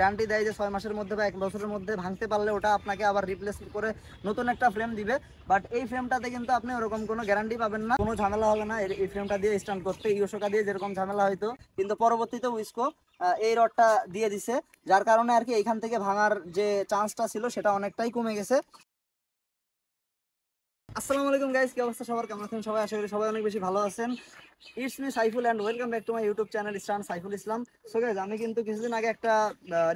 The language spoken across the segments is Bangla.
গ্যারান্টি দেয় যে ছয় মাসের মধ্যে বা এক বছরের মধ্যে ভাঙতে পারলে ওটা আপনাকে আবার রিপ্লেস করে নতুন একটা ফ্রেম দিবে বাট এই ফ্রেমটাতে কিন্তু আপনি ওরকম কোনো গ্যারান্টি পাবেন না কোনো ঝামেলা হবে না এই ফ্রেমটা দিয়ে স্ট্যান্ড করতে ইয়োশোকা দিয়ে যেরকম ঝামেলা হয়তো কিন্তু পরবর্তীতে উইস্কো এই রডটা দিয়ে দিছে যার কারণে আর কি এইখান থেকে ভাঙার যে চান্সটা ছিল সেটা অনেকটাই কমে গেছে আসসালামু আলাইকুম গাইজ কি অবস্থা সবার কেমন আছেন সবাই আশা করি সবাই অনেক বেশি ভালো আছেন it's me Saiful and welcome back to my YouTube channel স্টান সাইফুল ইসলাম সো গাইজ আমি কিন্তু কিছুদিন আগে একটা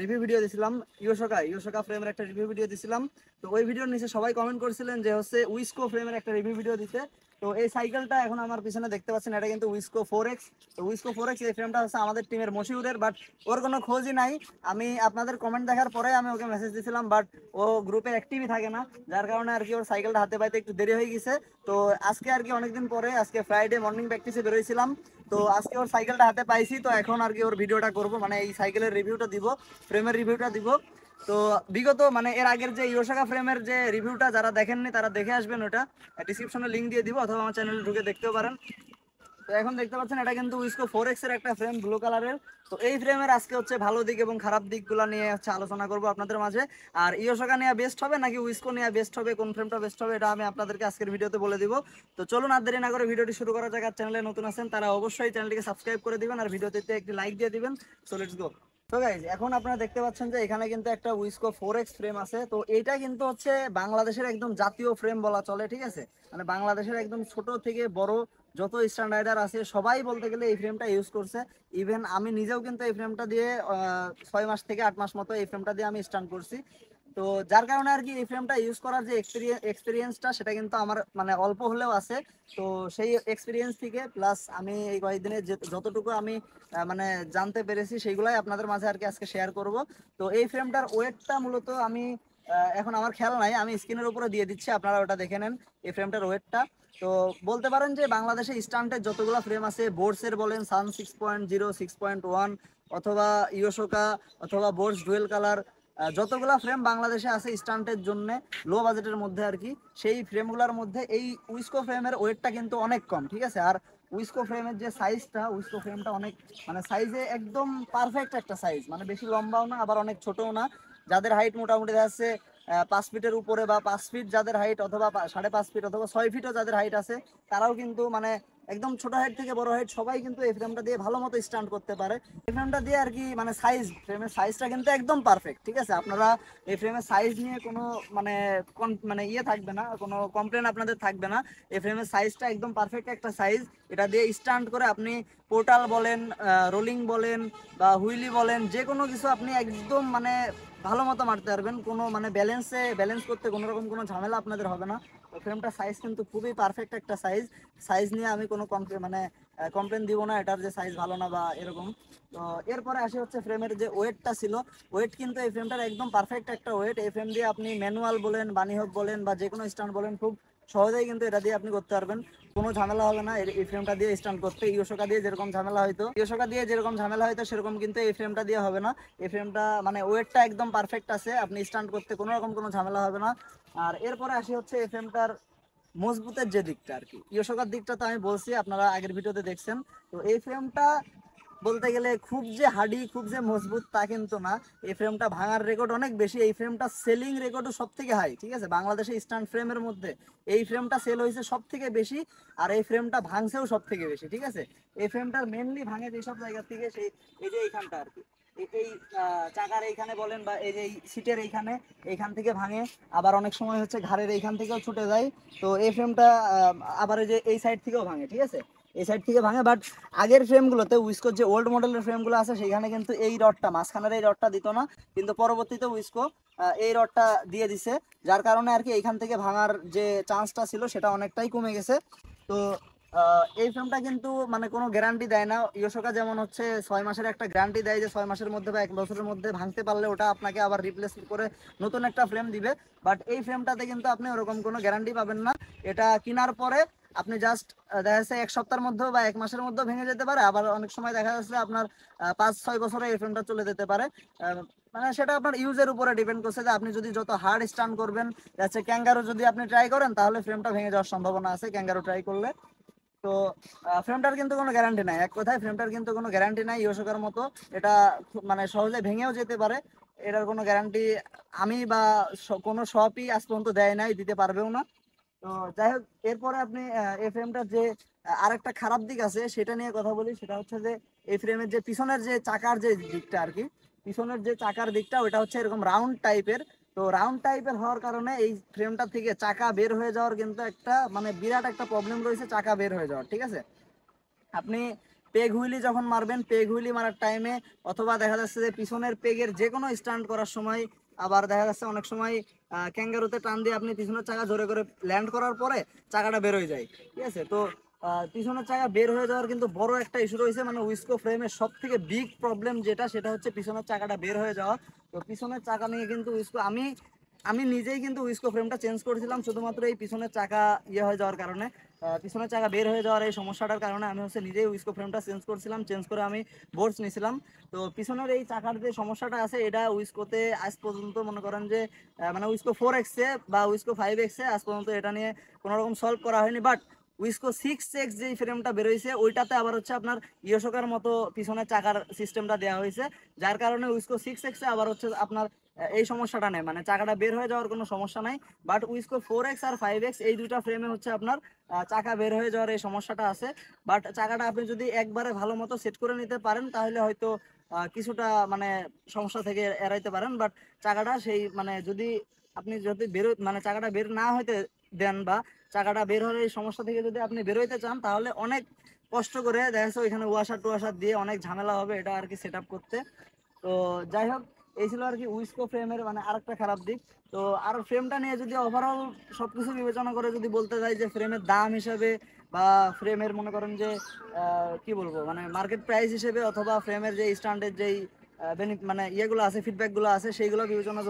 রিভিউ ভিডিও দিয়েছিলাম ইয়োশোকা ইয়োশোকা ফ্রেমের একটা রিভিউ ভিডিও দিয়েছিলাম তো ওই ভিডিওর নিচে সবাই কমেন্ট করেছিলেন যে হচ্ছে উইসকো ফ্রেমের একটা রিভিউ ভিডিও দিতে তো এই সাইকেলটা এখন আমার পিছনে দেখতে পাচ্ছেন এটা কিন্তু উইসকো ফোর এক্স তো উইসকো ফোর এক্স এই ফ্রেমটা হচ্ছে আমাদের টিমের মশিউরের বাট ওর কোনো খোঁজই নাই আমি আপনাদের কমেন্ট দেখার পরে আমি ওকে মেসেজ দিয়েছিলাম বাট ও গ্রুপে অ্যাক্টিভই থাকে না যার কারণে আর কি ওর সাইকেলটা হাতে পাইতে একটু দেরি হয়ে গেছে তো আজকে আর কি অনেকদিন পরে আজকে ফ্রাইডে মর্নিং প্র্যাকটিসে বেরোয়েছিলাম তো আজকে ওর সাইকেলটা হাতে পাইছি তো এখন আর কি ওর ভিডিওটা করবো মানে এই সাইকেলের রিভিউটা দিব ফ্রেমের রিভিউটা দিব তো বিগত মানে এর আগের যে ইয়োশাকা ফ্রেমের যে রিভিউটা যারা দেখেননি তারা দেখে আসবেন ওটা ডিসক্রিপশনে লিঙ্ক দিয়ে দিব অথবা আমার চ্যানেলে ঢুকে দেখতেও পারেন তো এখন দেখতে পাচ্ছেন এটা কিন্তু উইসকো ফোর এক্সের একটা ফ্রেম ব্লু কালারের তো এই ফ্রেমের আজকে হচ্ছে ভালো দিক এবং খারাপ দিকগুলো নিয়ে হচ্ছে আলোচনা করব আপনাদের মাঝে আর ইয়োশাকা নেওয়া বেস্ট হবে নাকি উইসকো নেওয়া বেস্ট হবে কোন ফ্রেমটা বেস্ট হবে এটা আমি আপনাদেরকে আজকের ভিডিওতে বলে দিব তো চলুন আর দেরি না করে ভিডিওটি শুরু করা যাক চ্যানেলে নতুন আছেন তারা অবশ্যই চ্যানেলটিকে সাবস্ক্রাইব করে দিবেন আর ভিডিওতে একটি লাইক দিয়ে দিবেন সো লেটস গো এখন আপনারা দেখতে পাচ্ছেন যে এখানে কিন্তু একটা উইসকো ফোর এক্স ফ্রেম আছে তো এটা কিন্তু হচ্ছে বাংলাদেশের একদম জাতীয় ফ্রেম বলা চলে ঠিক আছে মানে বাংলাদেশের একদম ছোট থেকে বড় যত স্ট্যান্ডার্ডার আছে সবাই বলতে গেলে এই ফ্রেমটা ইউজ করছে ইভেন আমি নিজেও কিন্তু এই ফ্রেমটা দিয়ে ছয় মাস থেকে আট মাস মতো এই ফ্রেমটা দিয়ে আমি স্ট্যান্ড করছি তো যার কারণে আর কি এই ফ্রেমটা ইউজ করার যে এক্সপিরিয়েন্সটা সেটা কিন্তু আমার মানে অল্প হলেও আছে তো সেই এক্সপিরিয়েন্স থেকে প্লাস আমি এই কয়েকদিনে যতটুকু আমি মানে জানতে পেরেছি সেইগুলাই আপনাদের মাঝে আর কি আজকে শেয়ার করব তো এই ফ্রেমটার ওয়েটটা মূলত আমি এখন আমার খেয়াল নাই আমি স্ক্রিনের উপরে দিয়ে দিচ্ছি আপনারা ওটা দেখে নেন এই ফ্রেমটার ওয়েটটা তো বলতে পারেন যে বাংলাদেশে স্টান্টের যতগুলো ফ্রেম আছে বোর্ডসের বলেন Sun six point zero six point one অথবা ইয়োশোকা অথবা বোর্ডস ডুয়েল কালার যতগুলো ফ্রেম বাংলাদেশে আছে স্টান্টের জন্য লো বাজেটের মধ্যে আর কি সেই ফ্রেমগুলোর মধ্যে এই উইস্কো ফ্রেমের ওয়েটটা কিন্তু অনেক কম ঠিক আছে আর উইস্কো ফ্রেমের যে সাইজটা উইস্কো ফ্রেমটা অনেক মানে সাইজে একদম পারফেক্ট একটা সাইজ মানে বেশি লম্বাও না আবার অনেক ছোটও না যাদের হাইট মোটামুটি আছে পাঁচ ফিটের উপরে বা পাঁচ ফিট যাদের হাইট অথবা সাড়ে পাঁচ ফিট অথবা ছয় ফিটও যাদের হাইট আছে তারাও কিন্তু মানে একদম ছোট হাইট থেকে বড় হাইট সবাই কিন্তু এই ফ্রেমটা দিয়ে ভালো মতো স্ট্যান্ড করতে পারে এই ফ্রেমটা দিয়ে আর কি মানে সাইজ ফ্রেমের সাইজটা কিন্তু একদম পারফেক্ট ঠিক আছে আপনারা এই ফ্রেমের সাইজ নিয়ে কোনো মানে মানে ইয়ে থাকবে না কোনো কমপ্লেন আপনাদের থাকবে না এই ফ্রেমের সাইজটা একদম পারফেক্ট একটা সাইজ এটা দিয়ে স্ট্যান্ড করে আপনি পোর্টাল বলেন রোলিং বলেন বা হুইলি বলেন যে কোনো কিছু আপনি একদম মানে ভালো মতো মারতে পারবেন কোনো মানে ব্যালেন্সে ব্যালেন্স করতে কোনো রকম কোনো ঝামেলা আপনাদের হবে না ফ্রেমটার সাইজ কিন্তু খুবই পারফেক্ট একটা সাইজ সাইজ নিয়ে আমি কোনো কমপ্লেন মানে কমপ্লেন দিব না এটার যে সাইজ ভালো না বা এরকম তো এরপরে আসে হচ্ছে ফ্রেমের যে ওয়েটটা ছিল ওয়েট কিন্তু এই ফ্রেমটার একদম পারফেক্ট একটা ওয়েট এই ফ্রেম দিয়ে আপনি ম্যানুয়াল বলেন বানিহক বলেন বা যে কোনো স্ট্যান্ড বলেন খুব সহজেই কিন্তু এটা দিয়ে আপনি করতে পারবেন কোনো ঝামেলা হবে না এই ফ্রেমটা দিয়ে স্ট্যান্ড করতে ইয়োশোকা দিয়ে যেরকম ঝামেলা হয়তো ইয়োশোকা দিয়ে যেরকম ঝামেলা হয়তো সেরকম কিন্তু এই ফ্রেমটা দিয়ে হবে না এই ফ্রেমটা মানে ওয়েটটা একদম পারফেক্ট আছে আপনি স্ট্যান্ড করতে কোনো রকম কোনো ঝামেলা হবে না আর এরপরে আসি হচ্ছে এই ফ্রেমটার মজবুতের যে দিকটা আর কি ইয়োশোকার দিকটা তো আমি বলছি আপনারা আগের ভিডিওতে দেখছেন তো এই ফ্রেমটা বলতে গেলে খুব যে হাডি খুব যে মজবুত তা কিন্তু না এই ফ্রেমটা ভাঙার রেকর্ড অনেক বেশি এই ফ্রেমটা সেলিং রেকর্ডও সব থেকে হাই ঠিক আছে বাংলাদেশে স্ট্যান্ড ফ্রেমের মধ্যে এই ফ্রেমটা সেল হয়েছে সব থেকে বেশি আর এই ফ্রেমটা ভাঙছেও সব থেকে বেশি ঠিক আছে এই ফ্রেমটার মেনলি ভাঙে যেসব জায়গার থেকে সেই এই যে এইখানটা আর কি এই চাকার এইখানে বলেন বা এই যে সিটের এইখানে এইখান থেকে ভাঙে আবার অনেক সময় হচ্ছে ঘাড়ের এইখান থেকেও ছুটে যায় তো এই ফ্রেমটা আবার এই যে এই সাইড থেকেও ভাঙে ঠিক আছে এই সাইড থেকে ভাঙে বাট আগের ফ্রেমগুলোতে উইস্কোর যে ওল্ড মডেলের ফ্রেমগুলো আছে সেখানে কিন্তু এই রডটা মাঝখানের এই রডটা দিত না কিন্তু পরবর্তীতে উইস্কো এই রডটা দিয়ে দিছে যার কারণে আর কি এখান থেকে ভাঙার যে চান্সটা ছিল সেটা অনেকটাই কমে গেছে তো এই ফ্রেমটা কিন্তু মানে কোনো গ্যারান্টি দেয় না ইয়োশোকা যেমন হচ্ছে ছয় মাসের একটা গ্যারান্টি দেয় যে ছয় মাসের মধ্যে বা এক বছরের মধ্যে ভাঙতে পারলে ওটা আপনাকে আবার রিপ্লেস করে নতুন একটা ফ্রেম দিবে বাট এই ফ্রেমটাতে কিন্তু আপনি ওরকম কোনো গ্যারান্টি পাবেন না এটা কেনার পরে আপনি জাস্ট দেখা যাচ্ছে এক সপ্তাহের মধ্যে বা এক মাসের মধ্যে ভেঙে যেতে পারে আবার অনেক সময় দেখা যাচ্ছে আপনার পাঁচ ছয় বছরে এই ফ্রেমটা চলে যেতে পারে মানে সেটা আপনার ইউজের উপরে ডিপেন্ড করছে যে আপনি যদি যত হার্ড স্টান করবেন যাচ্ছে ক্যাঙ্গারো যদি আপনি ট্রাই করেন তাহলে ফ্রেমটা ভেঙে যাওয়ার সম্ভাবনা আছে ক্যাঙ্গারো ট্রাই করলে তো ফ্রেমটার কিন্তু কোনো গ্যারান্টি নাই এক কথায় ফ্রেমটার কিন্তু কোনো গ্যারান্টি নাই ইয়োশোকার মতো এটা মানে সহজে ভেঙেও যেতে পারে এটার কোনো গ্যারান্টি আমি বা কোনো শপই আজ পর্যন্ত দেয় নাই দিতে পারবেও না তো যাই হোক এরপরে আপনি এই ফ্রেমটার যে আর একটা খারাপ দিক আছে সেটা নিয়ে কথা বলি সেটা হচ্ছে যে এই ফ্রেমের যে পিছনের যে চাকার যে দিকটা আর কি পিছনের যে চাকার দিকটা ওটা হচ্ছে এরকম রাউন্ড টাইপের তো রাউন্ড টাইপের হওয়ার কারণে এই ফ্রেমটা থেকে চাকা বের হয়ে যাওয়ার কিন্তু একটা মানে বিরাট একটা প্রবলেম রয়েছে চাকা বের হয়ে যাওয়ার ঠিক আছে আপনি পেগ হুইলি যখন মারবেন পেগ হুইলি মারার টাইমে অথবা দেখা যাচ্ছে যে পিছনের পেগের যে কোনো স্টান্ট করার সময় আবার দেখা যাচ্ছে অনেক সময় ক্যাঙ্গারুতে টান দিয়ে আপনি পিছনের চাকা জোরে করে ল্যান্ড করার পরে চাকাটা বের হয়ে যায় ঠিক আছে তো পিছনের চাকা বের হয়ে যাওয়ার কিন্তু বড় একটা ইস্যু রয়েছে মানে উইস্কো ফ্রেমের সব থেকে বিগ প্রবলেম যেটা সেটা হচ্ছে পিছনের চাকাটা বের হয়ে যাওয়া তো পিছনের চাকা নিয়ে কিন্তু উইস্কো আমি আমি নিজেই কিন্তু উইস্কো ফ্রেমটা চেঞ্জ করেছিলাম শুধুমাত্র এই পিছনের চাকা ইয়ে হয়ে যাওয়ার কারণে পিছনের চাকা বের হয়ে যাওয়ার এই সমস্যাটার কারণে আমি হচ্ছে নিজেই উইস্কো ফ্রেমটা চেঞ্জ করছিলাম চেঞ্জ করে আমি বোর্ডস নিয়েছিলাম তো পিছনের এই চাকার যে সমস্যাটা আছে এটা উইস্কোতে আজ পর্যন্ত মনে করেন যে মানে উইস্কো ফোর এক্সে বা উইস্কো ফাইভ এক্সে আজ পর্যন্ত এটা নিয়ে কোনোরকম সলভ করা হয়নি বাট উইস্কো সিক্স এক্স যেই ফ্রেমটা বেরোয়ছে ওইটাতে আবার হচ্ছে আপনার ইয়োশোকার মতো পিছনের চাকার সিস্টেমটা দেওয়া হয়েছে যার কারণে উইস্কো সিক্স এক্সে আবার হচ্ছে আপনার এই সমস্যাটা নেই মানে চাকাটা বের হয়ে যাওয়ার কোনো সমস্যা নাই বাট উইসকো ফোর এক্স আর ফাইভ এক্স এই দুইটা ফ্রেমে হচ্ছে আপনার চাকা বের হয়ে যাওয়ার এই সমস্যাটা আছে বাট চাকাটা আপনি যদি একবারে ভালো মতো সেট করে নিতে পারেন তাহলে হয়তো কিছুটা মানে সমস্যা থেকে এড়াইতে পারেন বাট চাকাটা সেই মানে যদি আপনি যদি বের মানে চাকাটা বের না হইতে দেন বা চাকাটা বের হওয়ার এই সমস্যা থেকে যদি আপনি বেরোইতে চান তাহলে অনেক কষ্ট করে দেখা যাচ্ছে ওইখানে ওয়াশার টুয়াশার দিয়ে অনেক ঝামেলা হবে এটা আর কি সেট করতে তো যাই হোক এই ছিল আর কি উইস্কো ফ্রেমের মানে আরেকটা খারাপ দিক তো আর ফ্রেমটা নিয়ে যদি ওভারঅল সব কিছু বিবেচনা করে যদি বলতে চাই যে ফ্রেমের দাম হিসাবে বা ফ্রেমের মনে করেন যে কি বলবো মানে মার্কেট প্রাইস হিসেবে অথবা ফ্রেমের যে স্ট্যান্ডার্ড যেই মানে ইয়েগুলো আছে ফিডব্যাকগুলো আছে সেইগুলো বিবেচনা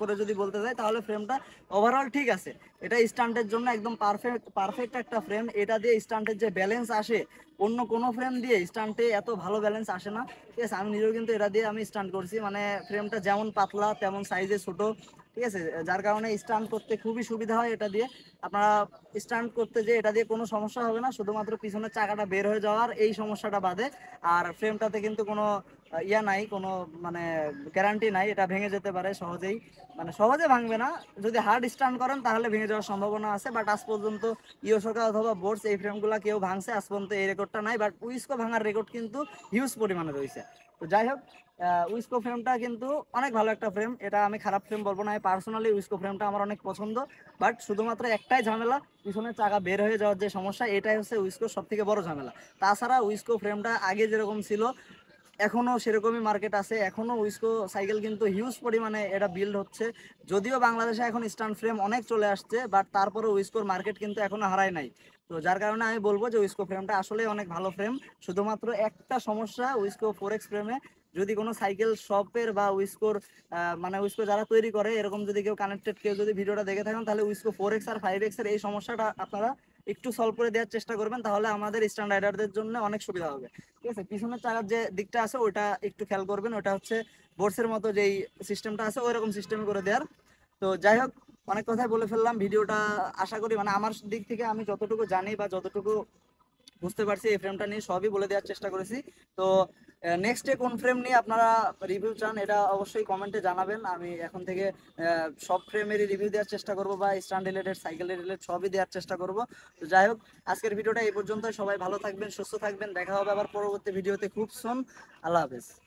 করে যদি বলতে যাই তাহলে ফ্রেমটা ওভারঅল ঠিক আছে এটা স্টান্টের জন্য একদম পারফেক্ট পারফেক্ট একটা ফ্রেম এটা দিয়ে স্টান্টের যে ব্যালেন্স আসে অন্য কোনো ফ্রেম দিয়ে স্ট্যান্ডে এত ভালো ব্যালেন্স আসে না ঠিক আছে আমি নিজেও কিন্তু এটা দিয়ে আমি স্ট্যান্ড করছি মানে ফ্রেমটা যেমন পাতলা তেমন সাইজে ছোট ঠিক আছে যার কারণে স্টান্ট করতে খুবই সুবিধা হয় এটা দিয়ে আপনারা স্টান্ট করতে যে এটা দিয়ে কোনো সমস্যা হবে না শুধুমাত্র পিছনের চাকাটা বের হয়ে যাওয়ার এই সমস্যাটা বাদে আর ফ্রেমটাতে কিন্তু কোনো ইয়া নাই কোনো মানে গ্যারান্টি নাই এটা ভেঙে যেতে পারে সহজেই মানে সহজে ভাঙবে না যদি হার্ড স্ট্যান্ড করেন তাহলে ভেঙে যাওয়ার সম্ভাবনা আছে বাট আজ পর্যন্ত ইও সরকার অথবা বোর্ডস এই ফ্রেমগুলো কেউ ভাঙছে আজ পর্যন্ত এই রেকর্ডটা নাই বাট উইস্কো ভাঙার রেকর্ড কিন্তু হিউজ পরিমাণে রয়েছে তো যাই হোক উইস্কো ফ্রেমটা কিন্তু অনেক ভালো একটা ফ্রেম এটা আমি খারাপ ফ্রেম বলবো না পার্সোনালি উইস্কো ফ্রেমটা আমার অনেক পছন্দ বাট শুধুমাত্র একটাই ঝামেলা পিছনে চাকা বের হয়ে যাওয়ার যে সমস্যা এটাই হচ্ছে উইস্কোর সব থেকে বড় ঝামেলা তাছাড়া উইস্কো ফ্রেমটা আগে যেরকম ছিল এখনও সেরকমই মার্কেট আছে এখনও উইসকো সাইকেল কিন্তু হিউজ পরিমাণে এটা বিল্ড হচ্ছে যদিও বাংলাদেশে এখন স্ট্যান্ড ফ্রেম অনেক চলে আসছে বাট তারপরে উইস্কোর মার্কেট কিন্তু এখনও হারায় নাই তো যার কারণে আমি বলবো যে উইসকো ফ্রেমটা আসলে অনেক ভালো ফ্রেম শুধুমাত্র একটা সমস্যা উইসকো ফোর এক্স ফ্রেমে যদি কোনো সাইকেল শপের বা উইস্কোর মানে উইসকো যারা তৈরি করে এরকম যদি কেউ কানেক্টেড কেউ যদি ভিডিওটা দেখে থাকেন তাহলে উইসকো ফোর এক্স আর ফাইভ এক্স এর এই সমস্যাটা আপনারা একটু সলভ করে দেওয়ার চেষ্টা করবেন তাহলে আমাদের স্ট্যান্ড রাইডারদের জন্য অনেক সুবিধা হবে ঠিক আছে পিছনের চাকার যে দিকটা আছে ওটা একটু খেয়াল করবেন ওটা হচ্ছে বোর্ডসের মতো যেই সিস্টেমটা আছে ওই রকম সিস্টেমে করে দেওয়ার তো যাই হোক অনেক কথাই বলে ফেললাম ভিডিওটা আশা করি মানে আমার দিক থেকে আমি যতটুকু জানি বা যতটুকু বুঝতে পারছি এই ফ্রেমটা নিয়ে সবই বলে দেওয়ার চেষ্টা করেছি তো নেক্সট ডে কোন ফ্রেম নিয়ে আপনারা রিভিউ চান এটা অবশ্যই কমেন্টে জানাবেন আমি এখন থেকে সব ফ্রেমেরই রিভিউ দেওয়ার চেষ্টা করব বা স্ট্যান্ড রিলেটেড সাইকেল রিলেটেড সবই দেওয়ার চেষ্টা করব তো যাই হোক আজকের ভিডিওটা এই পর্যন্ত সবাই ভালো থাকবেন সুস্থ থাকবেন দেখা হবে আবার পরবর্তী ভিডিওতে খুব সোন আল্লাহ হাফেজ